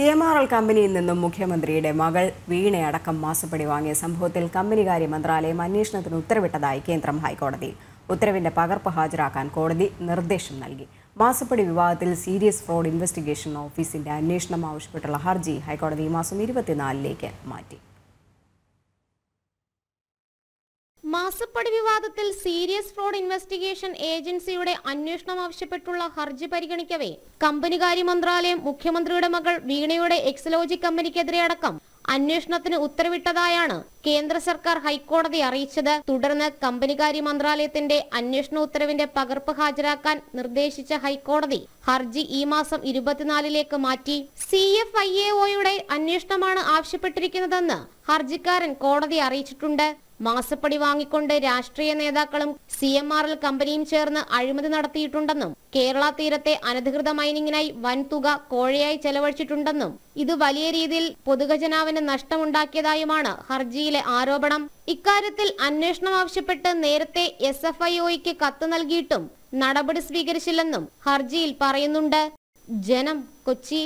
C M R L കമ്പനിയിൽ നിന്നും മുഖ്യമന്ത്രിയുടെ മകൾ വീണയടക്കം മാസപ്പടി വാങ്ങിയ സംഭവത്തിൽ കമ്പനികാര്യ മന്ത്രാലയം അന്വേഷണത്തിന് ഉത്തരവിട്ടതായി കേന്ദ്രം ഹൈക്കോടതി ഉത്തരവിന്റെ പകർപ്പ് ഹാജരാക്കാൻ കോടതി നിർദ്ദേശം നൽകി മാസപ്പടി വിവാദത്തിൽ സീരിയസ് ഫ്രോഡ് ഇൻവെസ്റ്റിഗേഷൻ ഓഫീസിന്റെ അന്വേഷണം ആവശ്യപ്പെട്ടുള്ള ഹർജി ഹൈക്കോടതി ഈ മാസം ഇരുപത്തിനാലിലേക്ക് മാറ്റി ഗ്യാസപ്പടി വിവാദത്തിൽ സീരിയസ് ഫ്രോഡ് ഇൻവെസ്റ്റിഗേഷൻ ഏജൻസിയുടെ അന്വേഷണം ആവശ്യപ്പെട്ടുള്ള ഹർജി പരിഗണിക്കവേ കമ്പനികാര്യ മന്ത്രാലയം മുഖ്യമന്ത്രിയുടെ മകൾ വീണയുടെ എക്സലോജി കമ്പനിക്കെതിരെ അടക്കം അന്വേഷണത്തിന് ഉത്തരവിട്ടതായാണ് കേന്ദ്ര സർക്കാർ ഹൈക്കോടതി അറിയിച്ചത് തുടർന്ന് കമ്പനികാര്യ മന്ത്രാലയത്തിന്റെ അന്വേഷണ ഉത്തരവിന്റെ പകർപ്പ് ഹാജരാക്കാൻ നിർദ്ദേശിച്ച ഹൈക്കോടതി ഹർജി ഈ മാസം ഇരുപത്തിനാലിലേക്ക് മാറ്റി സി എഫ് ഐ എ ഒയുടെ അന്വേഷണമാണ് ആവശ്യപ്പെട്ടിരിക്കുന്നതെന്ന് ഹർജിക്കാരൻ കോടതി അറിയിച്ചിട്ടുണ്ട് മാസപ്പടി വാങ്ങിക്കൊണ്ട് രാഷ്ട്രീയ നേതാക്കളും സി എം ആർ എൽ കമ്പനിയും ചേർന്ന് അഴിമതി നടത്തിയിട്ടുണ്ടെന്നും കേരള തീരത്തെ അനധികൃത മൈനിങ്ങിനായി വൻതുക കോഴയായി ചെലവഴിച്ചിട്ടുണ്ടെന്നും ഇത് വലിയ രീതിയിൽ പൊതുഖജനാവിന് നഷ്ടമുണ്ടാക്കിയതായുമാണ് ഹർജിയിലെ ആരോപണം ഇക്കാര്യത്തിൽ അന്വേഷണം ആവശ്യപ്പെട്ട് നേരത്തെ എസ് എഫ് ഐ ഒയ്ക്ക് കത്ത് നൽകിയിട്ടും നടപടി സ്വീകരിച്ചില്ലെന്നും ഹർജിയിൽ പറയുന്നുണ്ട് ജനം കൊച്ചി